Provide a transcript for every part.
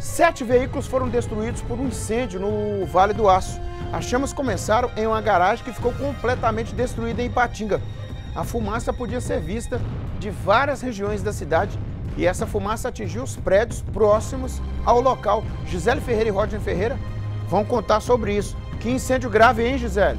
Sete veículos foram destruídos por um incêndio no Vale do Aço. As chamas começaram em uma garagem que ficou completamente destruída em Ipatinga. A fumaça podia ser vista de várias regiões da cidade e essa fumaça atingiu os prédios próximos ao local. Gisele Ferreira e Roger Ferreira vão contar sobre isso. Que incêndio grave, hein, Gisele?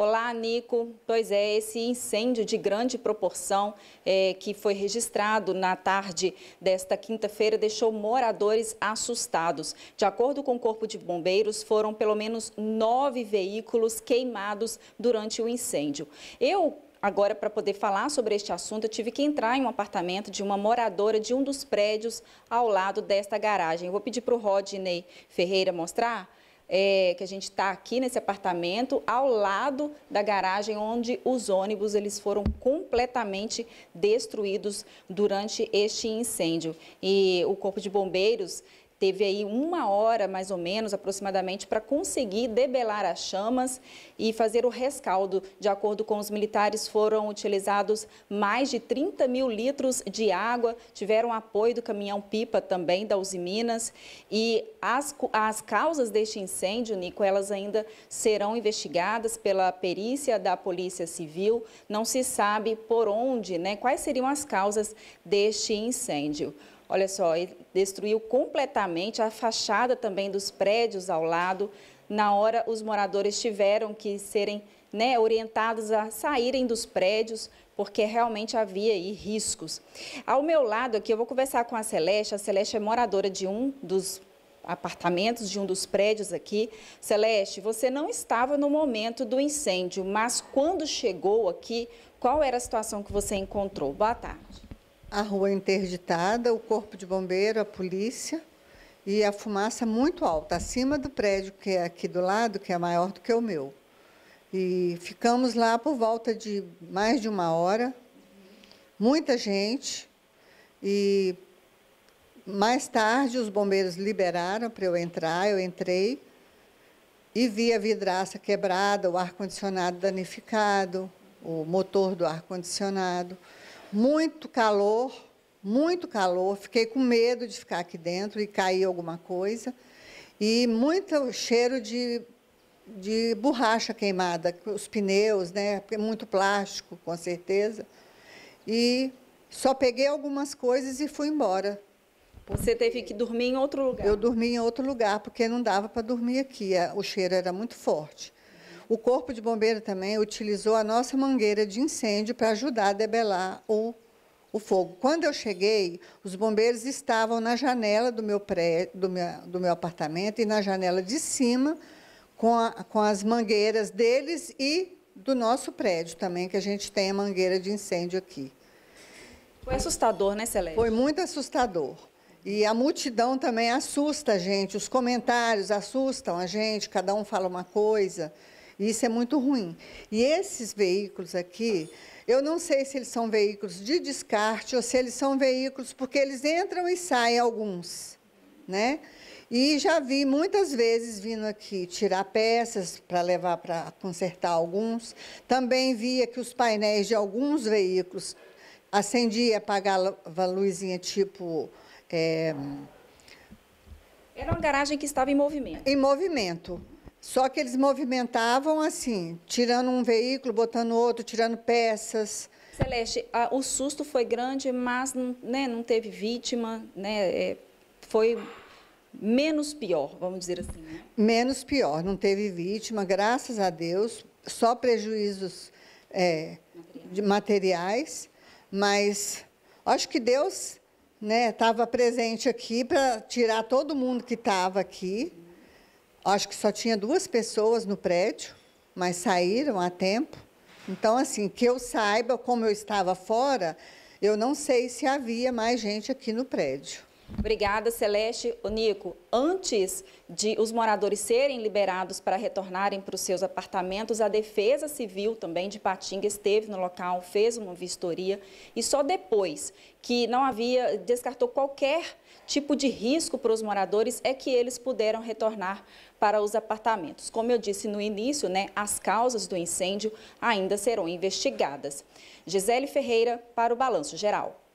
Olá, Nico. Pois é, esse incêndio de grande proporção é, que foi registrado na tarde desta quinta-feira deixou moradores assustados. De acordo com o Corpo de Bombeiros, foram pelo menos nove veículos queimados durante o incêndio. Eu Agora, para poder falar sobre este assunto, eu tive que entrar em um apartamento de uma moradora de um dos prédios ao lado desta garagem. Eu vou pedir para o Rodney Ferreira mostrar é, que a gente está aqui nesse apartamento, ao lado da garagem onde os ônibus eles foram completamente destruídos durante este incêndio. E o Corpo de Bombeiros teve aí uma hora, mais ou menos, aproximadamente, para conseguir debelar as chamas e fazer o rescaldo. De acordo com os militares, foram utilizados mais de 30 mil litros de água, tiveram apoio do caminhão-pipa também da Uzi Minas e as, as causas deste incêndio, Nico, elas ainda serão investigadas pela perícia da Polícia Civil. Não se sabe por onde, né, quais seriam as causas deste incêndio. Olha só, ele destruiu completamente a fachada também dos prédios ao lado. Na hora, os moradores tiveram que serem né, orientados a saírem dos prédios, porque realmente havia aí riscos. Ao meu lado aqui, eu vou conversar com a Celeste. A Celeste é moradora de um dos apartamentos de um dos prédios aqui. Celeste, você não estava no momento do incêndio, mas quando chegou aqui, qual era a situação que você encontrou? Boa tarde a rua é interditada, o corpo de bombeiro, a polícia e a fumaça é muito alta, acima do prédio que é aqui do lado, que é maior do que o meu. E ficamos lá por volta de mais de uma hora, muita gente, e mais tarde os bombeiros liberaram para eu entrar, eu entrei e vi a vidraça quebrada, o ar-condicionado danificado, o motor do ar-condicionado muito calor, muito calor. Fiquei com medo de ficar aqui dentro e cair alguma coisa. E muito cheiro de, de borracha queimada, os pneus, né? É muito plástico, com certeza. E só peguei algumas coisas e fui embora. Você teve que dormir em outro lugar? Eu dormi em outro lugar, porque não dava para dormir aqui. É, o cheiro era muito forte. O Corpo de Bombeiro também utilizou a nossa mangueira de incêndio para ajudar a debelar o, o fogo. Quando eu cheguei, os bombeiros estavam na janela do meu, pré, do meu, do meu apartamento e na janela de cima, com, a, com as mangueiras deles e do nosso prédio também, que a gente tem a mangueira de incêndio aqui. Foi assustador, né, Celeste? Foi muito assustador. E a multidão também assusta a gente, os comentários assustam a gente, cada um fala uma coisa. E isso é muito ruim. E esses veículos aqui, eu não sei se eles são veículos de descarte ou se eles são veículos porque eles entram e saem alguns, né? E já vi muitas vezes vindo aqui tirar peças para levar para consertar alguns. Também via que os painéis de alguns veículos acendia e apagava luzinha tipo. É... Era uma garagem que estava em movimento. Em movimento. Só que eles movimentavam assim, tirando um veículo, botando outro, tirando peças. Celeste, a, o susto foi grande, mas né, não teve vítima, né? É, foi menos pior, vamos dizer assim. Né? Menos pior, não teve vítima, graças a Deus, só prejuízos é, de materiais, mas acho que Deus estava né, presente aqui para tirar todo mundo que estava aqui. Acho que só tinha duas pessoas no prédio, mas saíram a tempo. Então, assim, que eu saiba, como eu estava fora, eu não sei se havia mais gente aqui no prédio. Obrigada, Celeste. O Nico, antes de os moradores serem liberados para retornarem para os seus apartamentos, a Defesa Civil também de Patinga esteve no local, fez uma vistoria e só depois que não havia, descartou qualquer tipo de risco para os moradores, é que eles puderam retornar para os apartamentos. Como eu disse no início, né, as causas do incêndio ainda serão investigadas. Gisele Ferreira para o Balanço Geral.